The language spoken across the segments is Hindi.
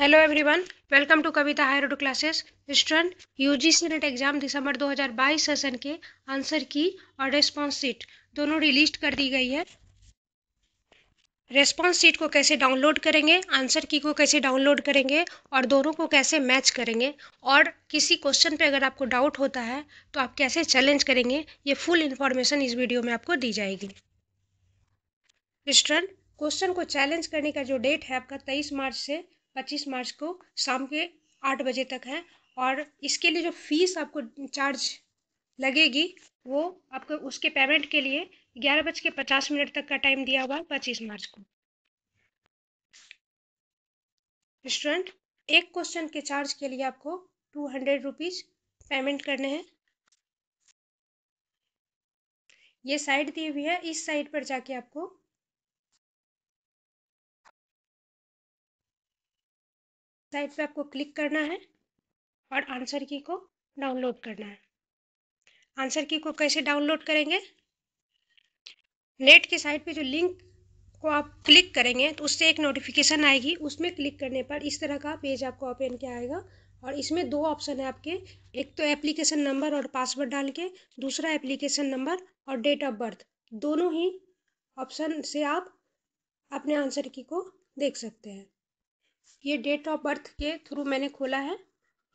hello everyone welcome to Kavita higher to classes student UGC NET exam दिसंबर 2022 सेशन के आंसर की और रेस्पॉन्स सीट दोनों रिलीज कर दी गई है रेस्पॉन्स सीट को कैसे डाउनलोड करेंगे आंसर की को कैसे डाउनलोड करेंगे और दोनों को कैसे मैच करेंगे और किसी क्वेश्चन पे अगर आपको डाउट होता है तो आप कैसे चैलेंज करेंगे ये फुल इन्फॉर्मेशन इस वीडियो में आपको दी जाएगी स्टूडेंट क्वेश्चन को चैलेंज करने का जो डेट है आपका तेईस मार्च से पच्चीस मार्च को शाम के आठ बजे तक है और इसके लिए जो फीस आपको चार्ज लगेगी वो आपको उसके पेमेंट के लिए ग्यारह बज के पचास मिनट तक का टाइम दिया हुआ है पच्चीस मार्च को स्टूडेंट एक क्वेश्चन के चार्ज के लिए आपको टू हंड्रेड रुपीज़ पेमेंट करने हैं ये साइड दी हुई है इस साइड पर जाके आपको साइट पे आपको क्लिक करना है और आंसर की को डाउनलोड करना है आंसर की को कैसे डाउनलोड करेंगे नेट के साइट पे जो लिंक को आप क्लिक करेंगे तो उससे एक नोटिफिकेशन आएगी उसमें क्लिक करने पर इस तरह का पेज आपको ओपन किया आएगा और इसमें दो ऑप्शन है आपके एक तो एप्लीकेशन नंबर और पासवर्ड डाल के दूसरा एप्लीकेशन नंबर और डेट ऑफ बर्थ दोनों ही ऑप्शन से आप अपने आंसर की को देख सकते हैं ये डेट ऑफ बर्थ के थ्रू मैंने खोला है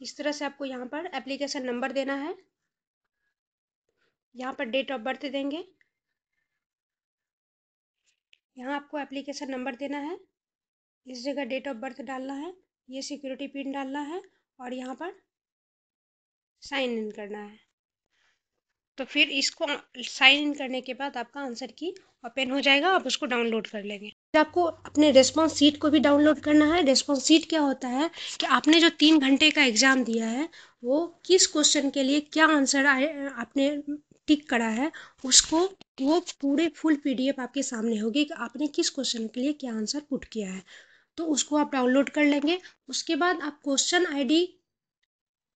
इस तरह से आपको यहाँ पर एप्लीकेशन नंबर देना है यहाँ पर डेट ऑफ बर्थ देंगे यहाँ आपको एप्लीकेशन नंबर देना है इस जगह डेट ऑफ बर्थ डालना है ये सिक्योरिटी पिन डालना है और यहाँ पर साइन इन करना है तो फिर इसको साइन इन करने के बाद आपका आंसर की ओपन हो जाएगा आप उसको डाउनलोड कर लेंगे आपको अपने रेस्पॉन्स सीट को भी डाउनलोड करना है रेस्पॉन्स सीट क्या होता है कि आपने जो तीन घंटे का एग्ज़ाम दिया है वो किस क्वेश्चन के लिए क्या आंसर आपने टिक करा है उसको वो पूरे फुल पीडीएफ आपके सामने होगी कि आपने किस क्वेश्चन के लिए क्या आंसर पुट किया है तो उसको आप डाउनलोड कर लेंगे उसके बाद आप क्वेश्चन आईडी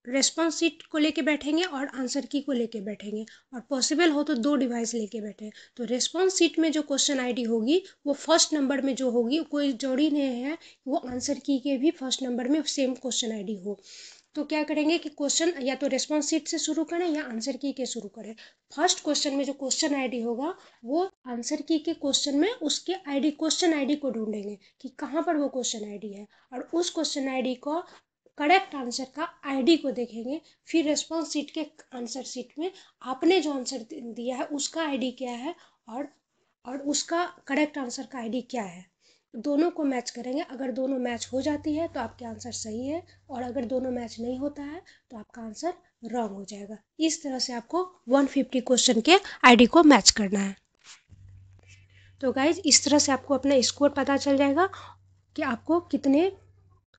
रेस्पॉन्स सीट को लेके बैठेंगे और आंसर की को लेके बैठेंगे और पॉसिबल हो तो दो डिवाइस लेके बैठे तो रेस्पॉन्स सीट में जो क्वेश्चन आईडी होगी वो फर्स्ट नंबर में जो होगी कोई जोड़ी नहीं है वो आंसर की के भी फर्स्ट नंबर में सेम क्वेश्चन आईडी हो तो क्या करेंगे कि क्वेश्चन या तो रेस्पॉन्स सीट से शुरू करें या आंसर की के शुरू करें फर्स्ट क्वेश्चन में जो क्वेश्चन आईडी होगा वो आंसर की के क्वेश्चन में उसके आईडी क्वेश्चन आईडी को ढूंढेंगे कि कहाँ पर वो क्वेश्चन आईडी है और उस क्वेश्चन आईडी को करेक्ट आंसर का आईडी को देखेंगे फिर रेस्पॉन्स सीट के आंसर सीट में आपने जो आंसर दिया है उसका आईडी क्या है और और उसका करेक्ट आंसर का आईडी क्या है दोनों को मैच करेंगे अगर दोनों मैच हो जाती है तो आपके आंसर सही है और अगर दोनों मैच नहीं होता है तो आपका आंसर रॉन्ग हो जाएगा इस तरह से आपको 150 क्वेश्चन के आईडी को मैच करना है तो गाइज इस तरह से आपको अपना स्कोर पता चल जाएगा कि आपको कितने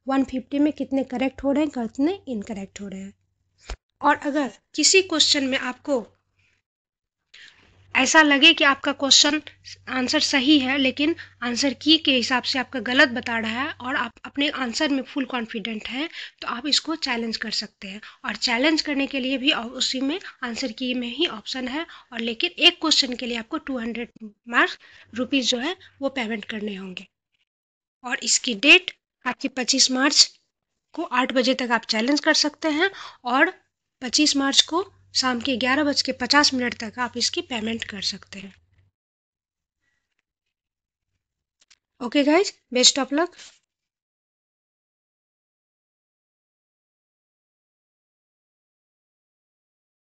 वन फिफ्टी में कितने करेक्ट हो रहे हैं कितने इनकरेक्ट हो रहे हैं और अगर किसी क्वेश्चन में आपको ऐसा लगे कि आपका क्वेश्चन आंसर सही है लेकिन आंसर की के हिसाब से आपका गलत बता रहा है और आप अपने आंसर में फुल कॉन्फिडेंट हैं तो आप इसको चैलेंज कर सकते हैं और चैलेंज करने के लिए भी उसी में आंसर की में ही ऑप्शन है और लेकिन एक क्वेश्चन के लिए आपको टू हंड्रेड मार्क्स रुपीज़ जो है वो पेमेंट करने होंगे और इसकी डेट आपकी 25 मार्च को आठ बजे तक आप चैलेंज कर सकते हैं और 25 मार्च को शाम के ग्यारह बज के पचास मिनट तक आप इसकी पेमेंट कर सकते हैं okay guys best of luck